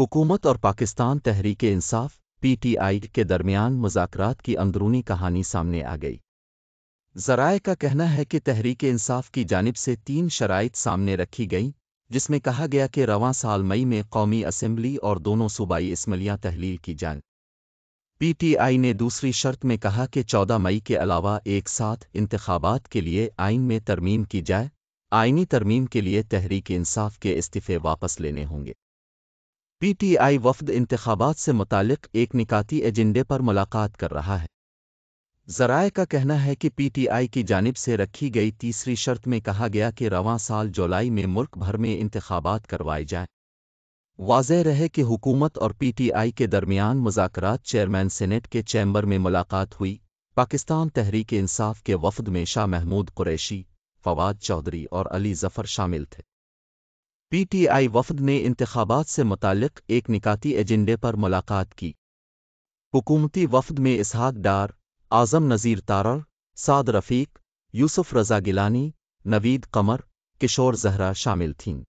हुकूमत और पाकिस्तान तहरीक इंसाफ पीटीआई के दरमियान मुजाकरात की अंदरूनी कहानी सामने आ गई जराए का कहना है कि तहरीक इंसाफ की जानब से तीन शराइ सामने रखी गई जिसमें कहा गया कि रवां साल मई में कौमी असम्बली और दोनों सूबाई इसमलियाँ तहलील की टी पीटीआई ने दूसरी शर्त में कहा कि 14 मई के अलावा एक साथ इंतबात के लिए आइन में तरमीम की जाए आइनी तरमीम के लिए तहरीक इंसाफ के इस्तीफ़े वापस लेने होंगे पी टी आई वफद इंतबात से मुतक एक निकाती एजेंडे पर मुलाकात कर रहा है जराए का कहना है कि पी टी आई की जानब से रखी गई तीसरी शर्त में कहा गया कि रवां साल जुलाई में मुल्क भर में इंतबात करवाए जाए वाज रहे कि हुकूमत और पी टी आई के दरमियान मुजात चेयरमैन सीनेट के चैम्बर में मुलाकात हुई पाकिस्तान तहरीक इंसाफ के वफद में शाह महमूद कुरैशी फवाद चौधरी और अली जफर शामिल थे पी टी आई वफद ने इंतबात से मुतक एक निकाती एजेंडे पर मुलाकात की हुकूमती वफद में इसहाक डार आज़म नज़ीर तारर साद रफ़ीक यूसुफ रज़ा गिलानी नवीद कमर किशोर जहरा शामिल थीं